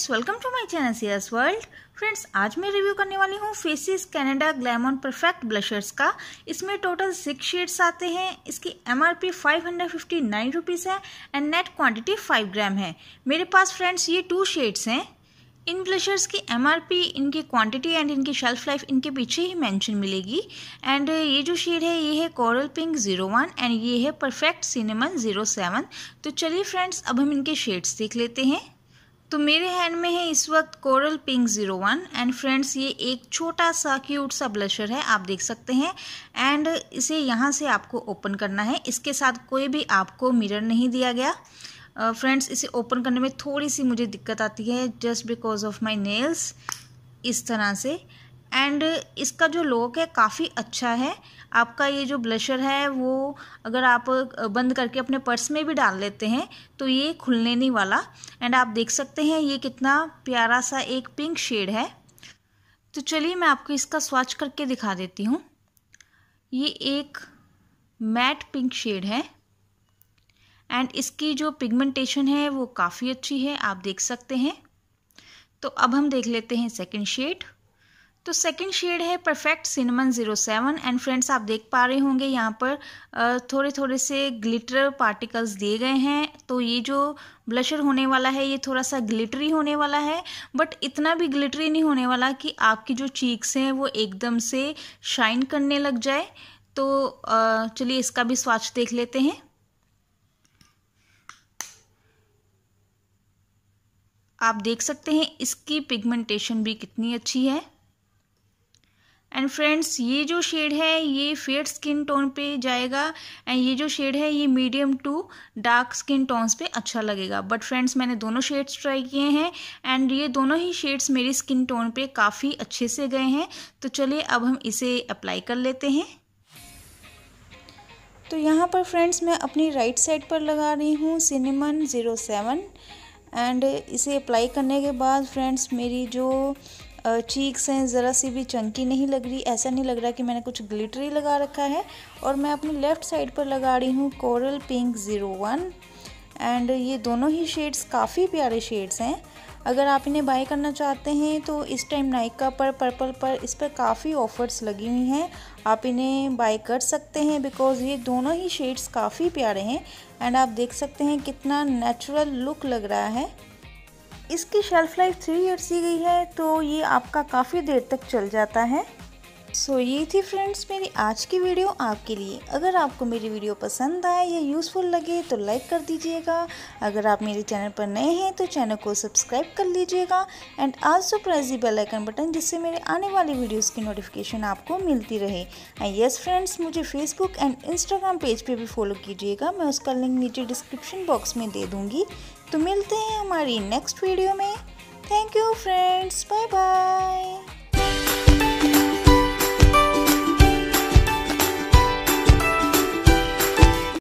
friends welcome to my channel CS world friends आज मैं review करने वाली हूँ faces Canada glam perfect blushers का इसमें टोटल सिक्स शेड्स आते हैं इसकी M R P five hundred fifty nine rupees है and net quantity five gram है मेरे पास फ्रेंड्स ये टू शेड्स हैं इन ब्लशर्स की एम आर पी इनकी क्वान्टिटी एंड इनकी शेल्फ लाइफ इनके पीछे ही मैंशन मिलेगी एंड ये जो शेड है ये है coral pink zero one and ये है परफेक्ट सिनेमन जीरो सेवन तो चलिए फ्रेंड्स अब हम इनके शेड्स देख लेते हैं तो मेरे हैंड में है इस वक्त coral pink zero one and friends ये एक छोटा सा क्यूट सा ब्लशर है आप देख सकते हैं एंड इसे यहाँ से आपको ओपन करना है इसके साथ कोई भी आपको मिरर नहीं दिया गया फ्रेंड्स uh, इसे ओपन करने में थोड़ी सी मुझे दिक्कत आती है just because of my nails इस तरह से एंड इसका जो लुक है काफ़ी अच्छा है आपका ये जो ब्लशर है वो अगर आप बंद करके अपने पर्स में भी डाल लेते हैं तो ये खुलने नहीं वाला एंड आप देख सकते हैं ये कितना प्यारा सा एक पिंक शेड है तो चलिए मैं आपको इसका स्वाच करके दिखा देती हूँ ये एक मैट पिंक शेड है एंड इसकी जो पिगमेंटेशन है वो काफ़ी अच्छी है आप देख सकते हैं तो अब हम देख लेते हैं सेकेंड शेड तो सेकंड शेड है perfect cinnamon zero seven and friends आप देख पा रहे होंगे यहाँ पर थोड़े थोड़े से ग्लिटर पार्टिकल्स दिए गए हैं तो ये जो ब्लशर होने वाला है ये थोड़ा सा ग्लिटरी होने वाला है बट इतना भी ग्लिटरी नहीं होने वाला कि आपकी जो चीक्स हैं वो एकदम से शाइन करने लग जाए तो चलिए इसका भी स्वाच देख लेते हैं आप देख सकते हैं इसकी पिगमेंटेशन भी कितनी अच्छी है एंड फ्रेंड्स ये जो शेड है ये फेयर स्किन टोन पे जाएगा एंड ये जो शेड है ये medium to dark skin tones पे अच्छा लगेगा बट फ्रेंड्स मैंने दोनों शेड्स ट्राई किए हैं एंड ये दोनों ही शेड्स मेरी स्किन टोन पे काफ़ी अच्छे से गए हैं तो चलिए अब हम इसे अप्लाई कर लेते हैं तो यहाँ पर फ्रेंड्स मैं अपनी राइट साइड पर लगा रही हूँ सिनेमन ज़ीरो सेवन एंड इसे अप्लाई करने के बाद फ्रेंड्स मेरी जो चीक्स हैं ज़रा सी भी चंकी नहीं लग रही ऐसा नहीं लग रहा कि मैंने कुछ ग्लिटरी लगा रखा है और मैं अपनी लेफ़्ट साइड पर लगा रही हूँ coral pink zero one and ये दोनों ही शेड्स काफ़ी प्यारे शेड्स हैं अगर आप इन्हें बाय करना चाहते हैं तो इस टाइम नाइका पर पर्पल पर इस पर काफ़ी ऑफ़र्स लगी हुई हैं आप इन्हें बाय कर सकते हैं बिकॉज़ ये दोनों ही शेड्स काफ़ी प्यारे हैं एंड आप देख सकते हैं कितना नेचुरल लुक लग रहा है इसकी शेल्फ़ लाइफ थ्री ईयर्स ही गई है तो ये आपका काफ़ी देर तक चल जाता है सो so, ये थी फ्रेंड्स मेरी आज की वीडियो आपके लिए अगर आपको मेरी वीडियो पसंद आए या यूज़फुल लगे तो लाइक कर दीजिएगा अगर आप मेरे चैनल पर नए हैं तो चैनल को सब्सक्राइब कर लीजिएगा and also press the bell icon button जिससे मेरे आने वाली वीडियोस की नोटिफिकेशन आपको मिलती रहे एंड यस फ्रेंड्स मुझे फेसबुक एंड इंस्टाग्राम पेज पे भी फॉलो कीजिएगा मैं उसका लिंक नीचे डिस्क्रिप्शन बॉक्स में दे दूँगी तो मिलते हैं हमारी नेक्स्ट वीडियो में thank you friends bye bye